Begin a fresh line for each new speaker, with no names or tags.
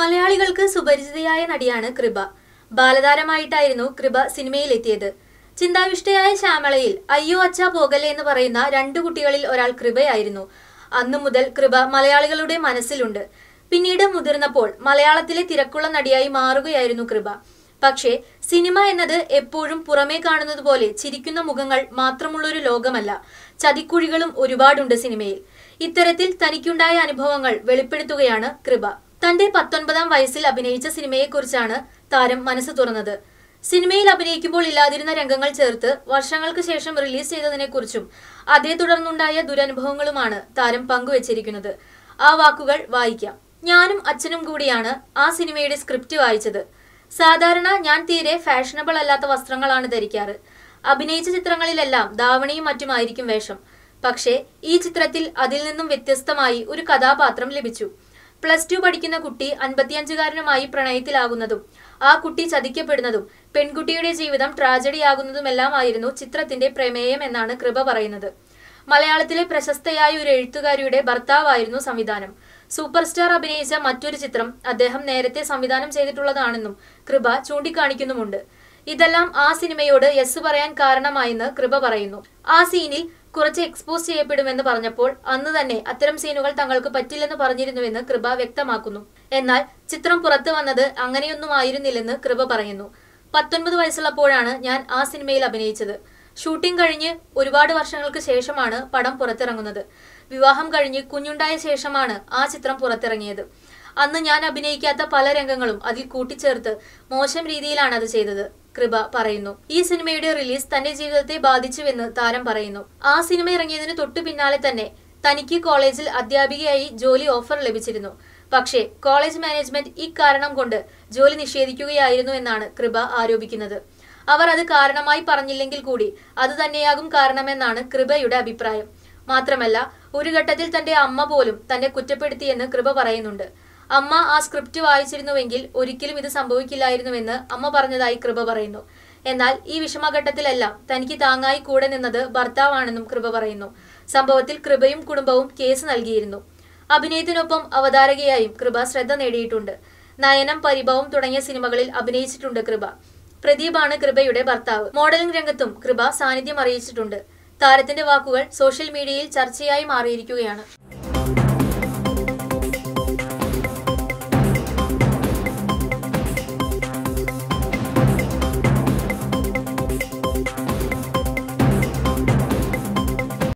മലയാളികൾക്ക് സുപരിചിതയായ നടിയാണ് കൃപ ബാലതാരമായിട്ടായിരുന്നു കൃപ സിനിമയിലെത്തിയത് ചിന്താവിഷ്ടയായ ശ്യാമളയിൽ അയ്യോ അച്ഛ പോകല്ലേ എന്ന് പറയുന്ന രണ്ടു കുട്ടികളിൽ ഒരാൾ കൃപയായിരുന്നു അന്നു മുതൽ കൃപ മലയാളികളുടെ മനസ്സിലുണ്ട് പിന്നീട് മുതിർന്നപ്പോൾ മലയാളത്തിലെ തിരക്കുള്ള നടിയായി മാറുകയായിരുന്നു കൃപ പക്ഷേ സിനിമ എന്നത് എപ്പോഴും പുറമേ കാണുന്നത് പോലെ ചിരിക്കുന്ന മുഖങ്ങൾ മാത്രമുള്ളൊരു ലോകമല്ല ചതിക്കുഴികളും ഒരുപാടുണ്ട് സിനിമയിൽ ഇത്തരത്തിൽ തനിക്കുണ്ടായ അനുഭവങ്ങൾ വെളിപ്പെടുത്തുകയാണ് കൃപ തന്റെ പത്തൊൻപതാം വയസ്സിൽ അഭിനയിച്ച സിനിമയെക്കുറിച്ചാണ് താരം മനസ്സ് തുറന്നത് സിനിമയിൽ അഭിനയിക്കുമ്പോൾ ഇല്ലാതിരുന്ന രംഗങ്ങൾ ചേർത്ത് വർഷങ്ങൾക്ക് ശേഷം റിലീസ് ചെയ്തതിനെക്കുറിച്ചും അതേ തുടർന്നുണ്ടായ ദുരനുഭവങ്ങളുമാണ് താരം പങ്കുവച്ചിരിക്കുന്നത് ആ വാക്കുകൾ വായിക്കാം ഞാനും അച്ഛനും കൂടിയാണ് ആ സിനിമയുടെ സ്ക്രിപ്റ്റ് വായിച്ചത് സാധാരണ ഞാൻ തീരെ ഫാഷനബിൾ അല്ലാത്ത വസ്ത്രങ്ങളാണ് ധരിക്കാറ് അഭിനയിച്ച ചിത്രങ്ങളിലെല്ലാം ധാവണിയും മറ്റുമായിരിക്കും വേഷം പക്ഷേ ഈ ചിത്രത്തിൽ അതിൽ നിന്നും വ്യത്യസ്തമായി ഒരു കഥാപാത്രം ലഭിച്ചു പ്ലസ് ടു പഠിക്കുന്ന കുട്ടി അൻപത്തിയഞ്ചുകാരനുമായി പ്രണയത്തിലാകുന്നതും ആ കുട്ടി ചതിക്കപ്പെടുന്നതും പെൺകുട്ടിയുടെ ജീവിതം ട്രാജഡിയാകുന്നതുമെല്ലാമായിരുന്നു ചിത്രത്തിന്റെ പ്രമേയം എന്നാണ് കൃപ പറയുന്നത് മലയാളത്തിലെ പ്രശസ്തയായ ഒരു എഴുത്തുകാരിയുടെ ഭർത്താവായിരുന്നു സംവിധാനം സൂപ്പർ സ്റ്റാർ അഭിനയിച്ച മറ്റൊരു ചിത്രം അദ്ദേഹം നേരത്തെ സംവിധാനം ചെയ്തിട്ടുള്ളതാണെന്നും കൃപ ചൂണ്ടിക്കാണിക്കുന്നുമുണ്ട് ഇതെല്ലാം ആ സിനിമയോട് യെസ് പറയാൻ കാരണമായെന്ന് കൃപ പറയുന്നു ആ സീനിൽ കുറച്ച് എക്സ്പോസ് ചെയ്യപ്പെടുമെന്ന് പറഞ്ഞപ്പോൾ അന്ന് തന്നെ അത്തരം സീനുകൾ തങ്ങൾക്ക് പറ്റില്ലെന്ന് പറഞ്ഞിരുന്നുവെന്ന് കൃപ വ്യക്തമാക്കുന്നു എന്നാൽ ചിത്രം പുറത്തു വന്നത് അങ്ങനെയൊന്നും ആയിരുന്നില്ലെന്ന് കൃപ പറയുന്നു പത്തൊൻപത് വയസ്സുള്ളപ്പോഴാണ് ഞാൻ ആ സിനിമയിൽ അഭിനയിച്ചത് ഷൂട്ടിംഗ് കഴിഞ്ഞ് ഒരുപാട് വർഷങ്ങൾക്ക് ശേഷമാണ് പടം പുറത്തിറങ്ങുന്നത് വിവാഹം കഴിഞ്ഞ് കുഞ്ഞുണ്ടായ ശേഷമാണ് ആ ചിത്രം പുറത്തിറങ്ങിയത് അന്ന് ഞാൻ അഭിനയിക്കാത്ത പല രംഗങ്ങളും അതിൽ കൂട്ടിച്ചേർത്ത് മോശം രീതിയിലാണ് അത് ചെയ്തത് കൃപ പറയുന്നു ഈ സിനിമയുടെ റിലീസ് തന്റെ ജീവിതത്തെ ബാധിച്ചുവെന്ന് താരം പറയുന്നു ആ സിനിമ ഇറങ്ങിയതിന് തൊട്ടു പിന്നാലെ തന്നെ തനിക്ക് കോളേജിൽ അധ്യാപികയായി ജോലി ഓഫർ ലഭിച്ചിരുന്നു പക്ഷേ കോളേജ് മാനേജ്മെന്റ് ഇക്കാരണം കൊണ്ട് ജോലി നിഷേധിക്കുകയായിരുന്നു എന്നാണ് കൃപ ആരോപിക്കുന്നത് അവർ അത് കാരണമായി പറഞ്ഞില്ലെങ്കിൽ കൂടി അത് തന്നെയാകും കാരണമെന്നാണ് കൃപയുടെ അഭിപ്രായം മാത്രമല്ല ഒരു ഘട്ടത്തിൽ തന്റെ അമ്മ പോലും തന്നെ കുറ്റപ്പെടുത്തിയെന്ന് കൃപ പറയുന്നുണ്ട് അമ്മ ആ സ്ക്രിപ്റ്റ് വായിച്ചിരുന്നുവെങ്കിൽ ഒരിക്കലും ഇത് സംഭവിക്കില്ലായിരുന്നുവെന്ന് അമ്മ പറഞ്ഞതായി കൃപ പറയുന്നു എന്നാൽ ഈ വിഷമഘട്ടത്തിലെല്ലാം തനിക്ക് താങ്ങായി കൂടെ നിന്നത് ഭർത്താവാണെന്നും കൃപ പറയുന്നു സംഭവത്തിൽ കൃപയും കുടുംബവും കേസ് നൽകിയിരുന്നു അഭിനയത്തിനൊപ്പം അവതാരകയായും കൃപ ശ്രദ്ധ നേടിയിട്ടുണ്ട് നയനം പരിഭവം തുടങ്ങിയ സിനിമകളിൽ അഭിനയിച്ചിട്ടുണ്ട് കൃപ പ്രദീപാണ് കൃപയുടെ ഭർത്താവ് മോഡലിംഗ് രംഗത്തും കൃപ സാന്നിധ്യം അറിയിച്ചിട്ടുണ്ട് താരത്തിന്റെ വാക്കുകൾ സോഷ്യൽ മീഡിയയിൽ ചർച്ചയായി മാറിയിരിക്കുകയാണ്